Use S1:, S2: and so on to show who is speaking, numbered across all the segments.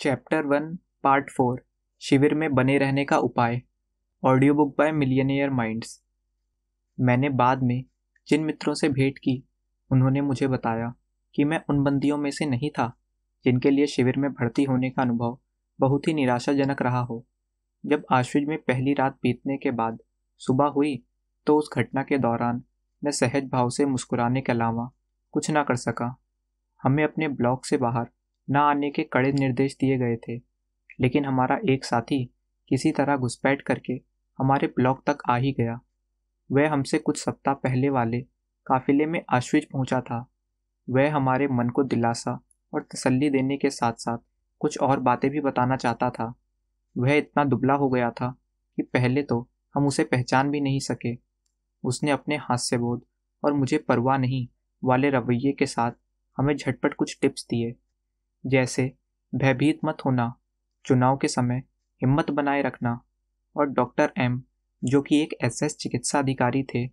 S1: chapter one part four शिविर में बने रहने का उपाय audio book by millionaire minds मैंने बाद में जिन मित्रों से भेंट की उन्होंने मुझे बताया कि मैं उन बंदियों में से नहीं था जिनके लिए शिविर में भर्ती होने का अनुभव बहुत ही निराशाजनक रहा हो जब आश्विज में पहली रात बीतने के बाद सुबह हुई तो उस घटना के दौरान मैं सहज भाव से मुस्कुराने के अलावा कुछ ना कर सका हमें अपने ब्लॉक से बाहर न आने के कड़े निर्देश दिए गए थे लेकिन हमारा एक साथी किसी तरह घुसपैठ करके हमारे ब्लॉक तक आ ही गया वह हमसे कुछ सप्ताह पहले वाले काफिले में आश्विज पहुंचा था वह हमारे मन को दिलासा और तसल्ली देने के साथ साथ कुछ और बातें भी बताना चाहता था वह इतना दुबला हो गया था कि पहले तो हम उसे पहचान भी नहीं सके उसने अपने हास्यबोध और मुझे परवाह नहीं वाले रवैये के साथ हमें झटपट कुछ टिप्स दिए जैसे भयभीत मत होना चुनाव के समय हिम्मत बनाए रखना और डॉक्टर एम जो कि एक एसएस चिकित्सा अधिकारी थे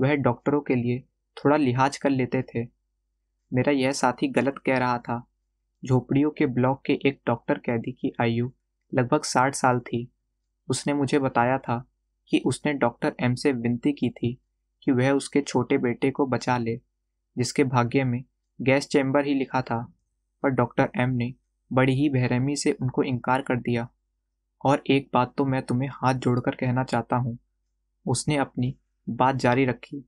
S1: वह डॉक्टरों के लिए थोड़ा लिहाज कर लेते थे मेरा यह साथी गलत कह रहा था झोपड़ियों के ब्लॉक के एक डॉक्टर कैदी की आयु लगभग साठ साल थी उसने मुझे बताया था कि उसने डॉक्टर एम से विनती की थी कि वह उसके छोटे बेटे को बचा ले जिसके भाग्य में गैस चैम्बर ही लिखा था पर डॉक्टर एम ने बड़ी ही बहरहमी से उनको इनकार कर दिया और एक बात तो मैं तुम्हें हाथ जोड़कर कहना चाहता हूँ उसने अपनी बात जारी रखी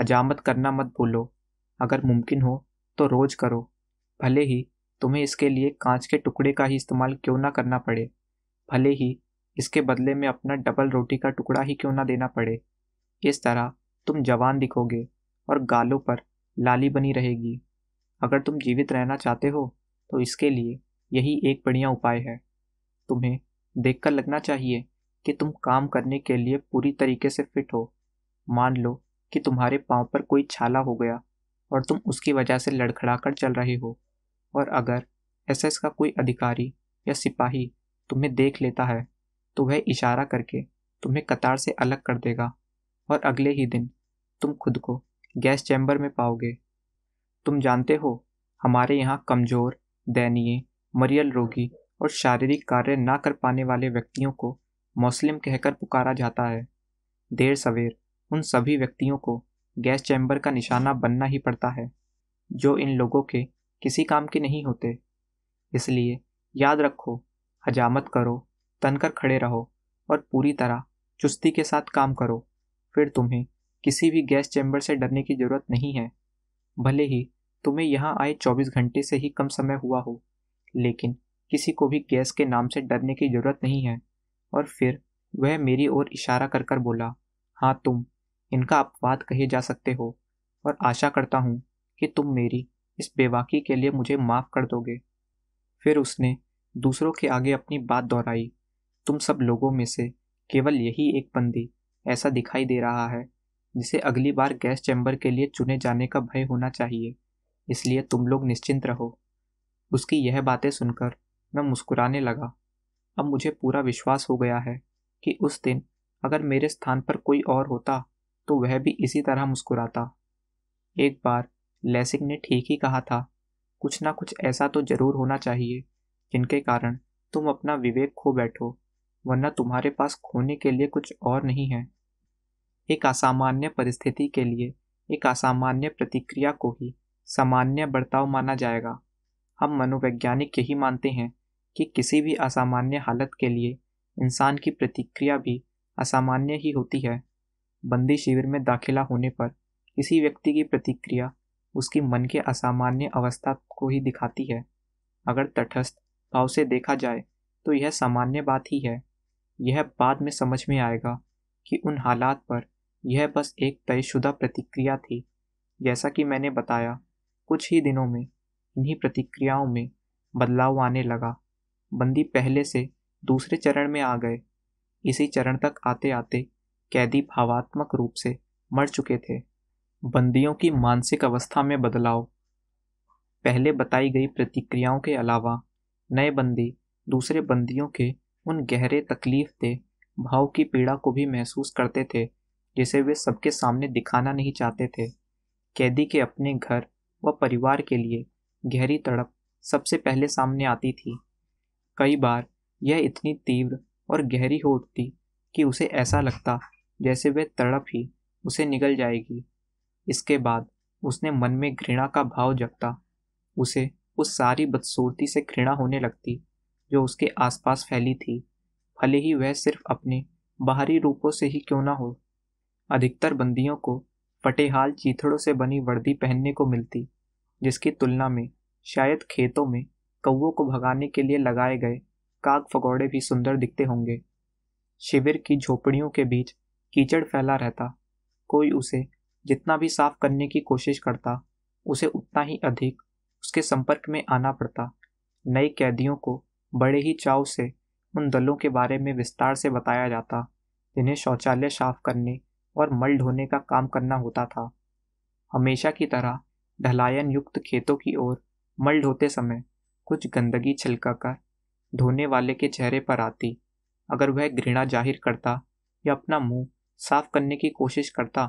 S1: हजामत करना मत बोलो अगर मुमकिन हो तो रोज़ करो भले ही तुम्हें इसके लिए कांच के टुकड़े का ही इस्तेमाल क्यों ना करना पड़े भले ही इसके बदले में अपना डबल रोटी का टुकड़ा ही क्यों ना देना पड़े इस तरह तुम जवान दिखोगे और गालों पर लाली बनी रहेगी अगर तुम जीवित रहना चाहते हो तो इसके लिए यही एक बढ़िया उपाय है तुम्हें देखकर लगना चाहिए कि तुम काम करने के लिए पूरी तरीके से फिट हो मान लो कि तुम्हारे पांव पर कोई छाला हो गया और तुम उसकी वजह से लड़खड़ाकर चल रहे हो और अगर एसएस का कोई अधिकारी या सिपाही तुम्हें देख लेता है तो वह इशारा करके तुम्हें कतार से अलग कर देगा और अगले ही दिन तुम खुद को गैस चैम्बर में पाओगे तुम जानते हो हमारे यहाँ कमज़ोर दयनीय मरियल रोगी और शारीरिक कार्य ना कर पाने वाले व्यक्तियों को मुस्लिम कहकर पुकारा जाता है देर सवेर उन सभी व्यक्तियों को गैस चैम्बर का निशाना बनना ही पड़ता है जो इन लोगों के किसी काम के नहीं होते इसलिए याद रखो हजामत करो तनकर खड़े रहो और पूरी तरह चुस्ती के साथ काम करो फिर तुम्हें किसी भी गैस चैम्बर से डरने की ज़रूरत नहीं है भले ही तुम्हें यहाँ आए चौबीस घंटे से ही कम समय हुआ हो लेकिन किसी को भी गैस के नाम से डरने की ज़रूरत नहीं है और फिर वह मेरी ओर इशारा कर कर बोला हाँ तुम इनका अपवाद कहे जा सकते हो और आशा करता हूँ कि तुम मेरी इस बेवाकी के लिए मुझे माफ़ कर दोगे फिर उसने दूसरों के आगे अपनी बात दोहराई तुम सब लोगों में से केवल यही एक बंदी ऐसा दिखाई दे रहा है जिसे अगली बार गैस चैम्बर के लिए चुने जाने का भय होना चाहिए इसलिए तुम लोग निश्चिंत रहो उसकी यह बातें सुनकर मैं मुस्कुराने लगा अब मुझे पूरा विश्वास हो गया है कि उस दिन अगर मेरे स्थान पर कोई और होता तो वह भी इसी तरह मुस्कुराता एक बार लेसिंग ने ठीक ही कहा था कुछ ना कुछ ऐसा तो जरूर होना चाहिए जिनके कारण तुम अपना विवेक खो बैठो वरना तुम्हारे पास खोने के लिए कुछ और नहीं है एक असामान्य परिस्थिति के लिए एक असामान्य प्रतिक्रिया को ही सामान्य बर्ताव माना जाएगा हम मनोवैज्ञानिक यही मानते हैं कि किसी भी असामान्य हालत के लिए इंसान की प्रतिक्रिया भी असामान्य ही होती है बंदी शिविर में दाखिला होने पर किसी व्यक्ति की प्रतिक्रिया उसकी मन के असामान्य अवस्था को ही दिखाती है अगर तटस्थ भाव से देखा जाए तो यह सामान्य बात ही है यह बाद में समझ में आएगा कि उन हालात पर यह बस एक तयशुदा प्रतिक्रिया थी जैसा कि मैंने बताया कुछ ही दिनों में इन्हीं प्रतिक्रियाओं में बदलाव आने लगा बंदी पहले से दूसरे चरण में आ गए इसी चरण तक आते आते कैदी भावात्मक रूप से मर चुके थे बंदियों की मानसिक अवस्था में बदलाव पहले बताई गई प्रतिक्रियाओं के अलावा नए बंदी दूसरे बंदियों के उन गहरे तकलीफ दे भाव की पीड़ा को भी महसूस करते थे जिसे वे सबके सामने दिखाना नहीं चाहते थे कैदी के अपने घर व परिवार के लिए गहरी तड़प सबसे पहले सामने आती थी कई बार यह इतनी तीव्र और गहरी हो उठती कि उसे ऐसा लगता जैसे वह तड़प ही उसे निगल जाएगी इसके बाद उसने मन में घृणा का भाव जगता उसे उस सारी बदसूरती से घृणा होने लगती जो उसके आसपास फैली थी भले ही वह सिर्फ अपने बाहरी रूपों से ही क्यों ना हो अधिकतर बंदियों को फटेहाल चीथड़ों से बनी वर्दी पहनने को मिलती जिसकी तुलना में शायद खेतों में कौओं को भगाने के लिए लगाए गए काग फगौड़े भी सुंदर दिखते होंगे शिविर की झोपड़ियों के बीच कीचड़ फैला रहता कोई उसे जितना भी साफ करने की कोशिश करता उसे उतना ही अधिक उसके संपर्क में आना पड़ता नए कैदियों को बड़े ही चाव से उन दलों के बारे में विस्तार से बताया जाता जिन्हें शौचालय साफ करने और मल ढोने का काम करना होता था हमेशा की तरह ढलायन युक्त खेतों की ओर मल ढोते समय कुछ गंदगी छिलका कर धोने वाले के चेहरे पर आती अगर वह घृणा जाहिर करता या अपना मुंह साफ करने की कोशिश करता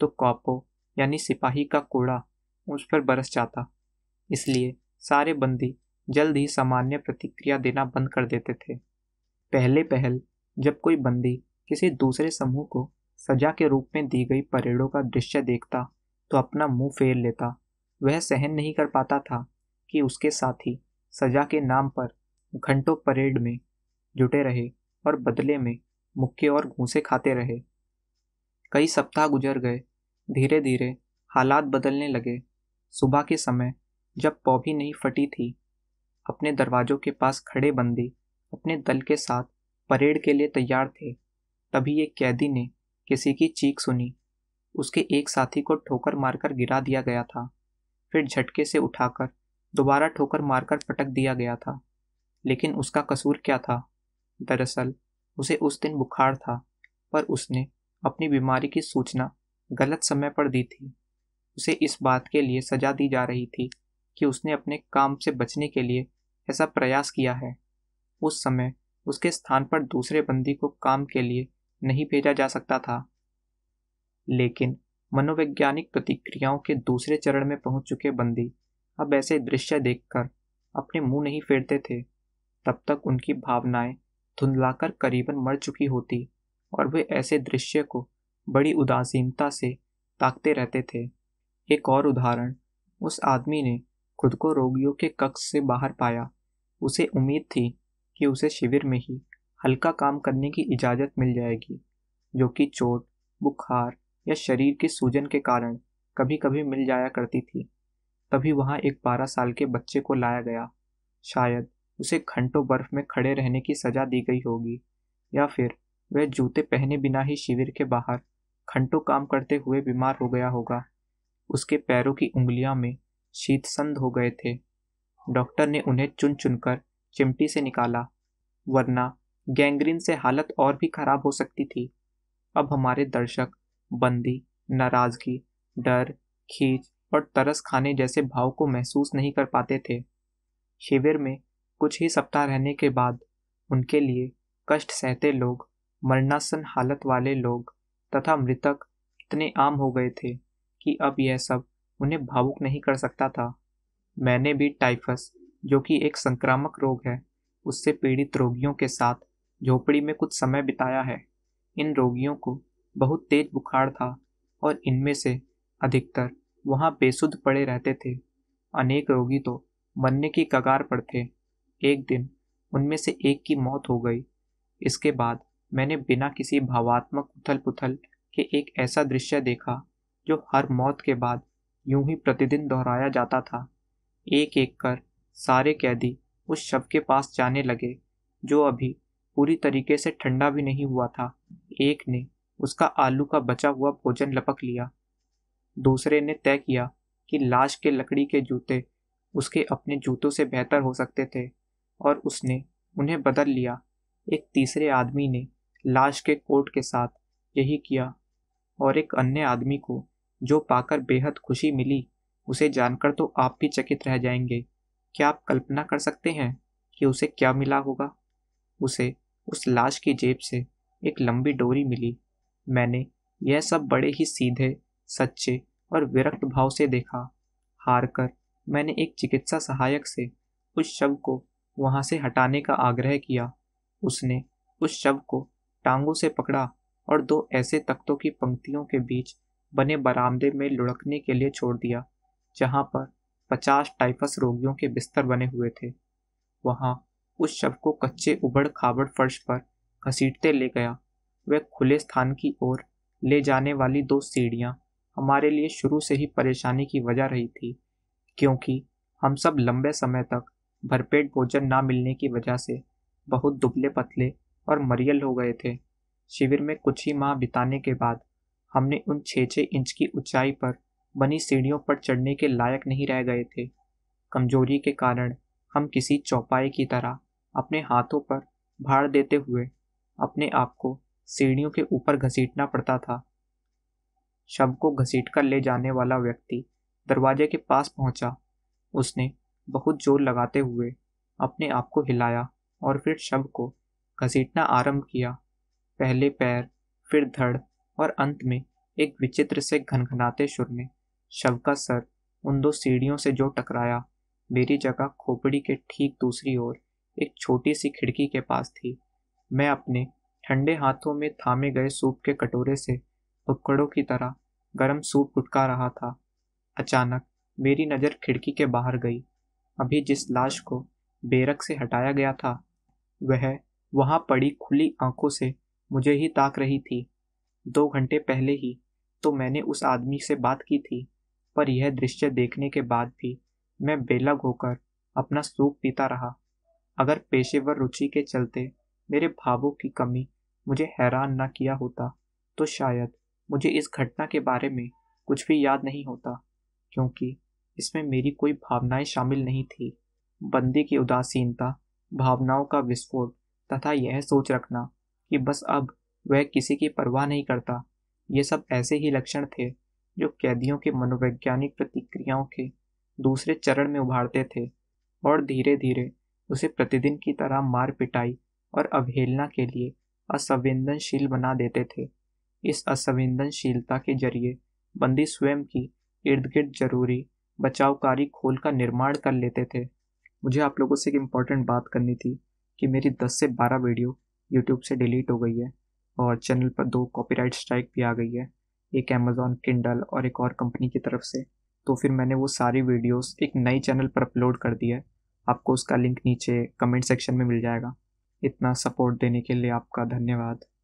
S1: तो कॉपो यानी सिपाही का कूड़ा उस पर बरस जाता इसलिए सारे बंदी जल्द ही सामान्य प्रतिक्रिया देना बंद कर देते थे पहले पहल जब कोई बंदी किसी दूसरे समूह को सजा के रूप में दी गई परेडों का दृश्य देखता तो अपना मुंह फेर लेता वह सहन नहीं कर पाता था कि उसके साथी सजा के नाम पर घंटों परेड में जुटे रहे और बदले में मुक्के और घूसे खाते रहे कई सप्ताह गुजर गए धीरे धीरे हालात बदलने लगे सुबह के समय जब पौभी नहीं फटी थी अपने दरवाज़ों के पास खड़े बंदी अपने दल के साथ परेड के लिए तैयार थे तभी एक कैदी ने किसी की चीख सुनी उसके एक साथी को ठोकर मारकर गिरा दिया गया था फिर झटके से उठाकर दोबारा ठोकर मारकर पटक दिया गया था लेकिन उसका कसूर क्या था दरअसल उसे उस दिन बुखार था पर उसने अपनी बीमारी की सूचना गलत समय पर दी थी उसे इस बात के लिए सजा दी जा रही थी कि उसने अपने काम से बचने के लिए ऐसा प्रयास किया है उस समय उसके स्थान पर दूसरे बंदी को काम के लिए नहीं भेजा जा सकता था लेकिन मनोवैज्ञानिक प्रतिक्रियाओं के दूसरे चरण में पहुंच चुके बंदी अब ऐसे दृश्य देखकर अपने मुंह नहीं फेरते थे तब तक उनकी भावनाएं धुंधलाकर करीबन मर चुकी होती और वे ऐसे दृश्य को बड़ी उदासीनता से ताकते रहते थे एक और उदाहरण उस आदमी ने खुद को रोगियों के कक्ष से बाहर पाया उसे उम्मीद थी कि उसे शिविर में ही हल्का काम करने की इजाज़त मिल जाएगी जो कि चोट बुखार या शरीर की सूजन के कारण कभी कभी मिल जाया करती थी तभी वहाँ एक बारह साल के बच्चे को लाया गया शायद उसे घंटों बर्फ में खड़े रहने की सज़ा दी गई होगी या फिर वह जूते पहने बिना ही शिविर के बाहर घंटों काम करते हुए बीमार हो गया होगा उसके पैरों की उंगलियां में शीतसंद हो गए थे डॉक्टर ने उन्हें चुन चुनकर चिमटी से निकाला वरना गैंग्रीन से हालत और भी खराब हो सकती थी अब हमारे दर्शक बंदी नाराजगी डर खींच और तरस खाने जैसे भाव को महसूस नहीं कर पाते थे शिविर में कुछ ही सप्ताह रहने के बाद उनके लिए कष्ट सहते लोग मरणासन हालत वाले लोग तथा मृतक इतने आम हो गए थे कि अब यह सब उन्हें भावुक नहीं कर सकता था मैंने भी टाइफस जो कि एक संक्रामक रोग है उससे पीड़ित रोगियों के साथ झोपड़ी में कुछ समय बिताया है इन रोगियों को बहुत तेज बुखार था और इनमें से अधिकतर वहाँ बेसुध पड़े रहते थे अनेक रोगी तो मरने की कगार पर थे एक दिन उनमें से एक की मौत हो गई इसके बाद मैंने बिना किसी भावात्मक उथल पुथल के एक ऐसा दृश्य देखा जो हर मौत के बाद यूं ही प्रतिदिन दोहराया जाता था एक एक कर सारे कैदी उस शव के पास जाने लगे जो अभी पूरी तरीके से ठंडा भी नहीं हुआ था एक ने उसका आलू का बचा हुआ भोजन लपक लिया दूसरे ने तय किया कि लाश के लकड़ी के जूते उसके अपने जूतों से बेहतर हो सकते थे और उसने उन्हें बदल लिया एक तीसरे आदमी ने लाश के कोट के साथ यही किया और एक अन्य आदमी को जो पाकर बेहद खुशी मिली उसे जानकर तो आप भी चकित रह जाएंगे क्या आप कल्पना कर सकते हैं कि उसे क्या मिला होगा उसे उस लाश की जेब से एक लंबी डोरी मिली मैंने यह सब बड़े ही सीधे सच्चे और विरक्त भाव से देखा हार कर मैंने एक चिकित्सा सहायक से उस शव को वहां से हटाने का आग्रह किया उसने उस शव को टांगों से पकड़ा और दो ऐसे तख्तों की पंक्तियों के बीच बने बरामदे में लुढ़कने के लिए छोड़ दिया जहां पर पचास टाइफस रोगियों के बिस्तर बने हुए थे वहां उस शव को कच्चे उबड़ खाबड़ फर्श पर घसीटते ले गया वह खुले स्थान की ओर ले जाने वाली दो सीढ़ियाँ हमारे लिए शुरू से ही परेशानी की वजह रही थी क्योंकि हम सब लंबे समय तक भरपेट भोजन ना मिलने की वजह से बहुत दुबले पतले और मरियल हो गए थे शिविर में कुछ ही माह बिताने के बाद हमने उन छः छः इंच की ऊंचाई पर बनी सीढ़ियों पर चढ़ने के लायक नहीं रह गए थे कमजोरी के कारण हम किसी चौपाई की तरह अपने हाथों पर भार देते हुए अपने आप को सीढ़ियों के ऊपर घसीटना पड़ता था शव को घसीट कर ले जाने वाला व्यक्ति दरवाजे के पास पहुंचा उसने बहुत जोर लगाते हुए अपने आप को हिलाया और फिर शव को घसीटना आरंभ किया पहले पैर फिर धड़ और अंत में एक विचित्र से घनघनाते सुर में शव का सर उन दो सीढ़ियों से जो टकराया मेरी जगह खोपड़ी के ठीक दूसरी ओर एक छोटी सी खिड़की के पास थी मैं अपने ठंडे हाथों में थामे गए सूप के कटोरे से उपकड़ों की तरह गर्म सूप गुटका रहा था अचानक मेरी नज़र खिड़की के बाहर गई अभी जिस लाश को बेरक से हटाया गया था वह वहाँ पड़ी खुली आंखों से मुझे ही ताक रही थी दो घंटे पहले ही तो मैंने उस आदमी से बात की थी पर यह दृश्य देखने के बाद भी मैं बेलग होकर अपना सूप पीता रहा अगर पेशेवर रुचि के चलते मेरे भावों की कमी मुझे हैरान न किया होता तो शायद मुझे इस घटना के बारे में कुछ भी याद नहीं होता क्योंकि इसमें मेरी कोई भावनाएं शामिल नहीं थी बंदी की उदासीनता भावनाओं का विस्फोट तथा यह सोच रखना कि बस अब वह किसी की परवाह नहीं करता ये सब ऐसे ही लक्षण थे जो कैदियों के मनोवैज्ञानिक प्रतिक्रियाओं के दूसरे चरण में उभारते थे और धीरे धीरे उसे प्रतिदिन की तरह मार पिटाई और अवहेलना के लिए असंवेदनशील बना देते थे इस असंवेदनशीलता के जरिए बंदी स्वयं की इर्द गिर्द जरूरी बचावकारी खोल का निर्माण कर लेते थे मुझे आप लोगों से एक इम्पॉर्टेंट बात करनी थी कि मेरी 10 से 12 वीडियो यूट्यूब से डिलीट हो गई है और चैनल पर दो कॉपीराइट स्ट्राइक भी आ गई है एक अमेज़ॉन किंडल और एक और कंपनी की तरफ से तो फिर मैंने वो सारी वीडियोस एक नई चैनल पर अपलोड कर दी है आपको उसका लिंक नीचे कमेंट सेक्शन में मिल जाएगा इतना सपोर्ट देने के लिए आपका धन्यवाद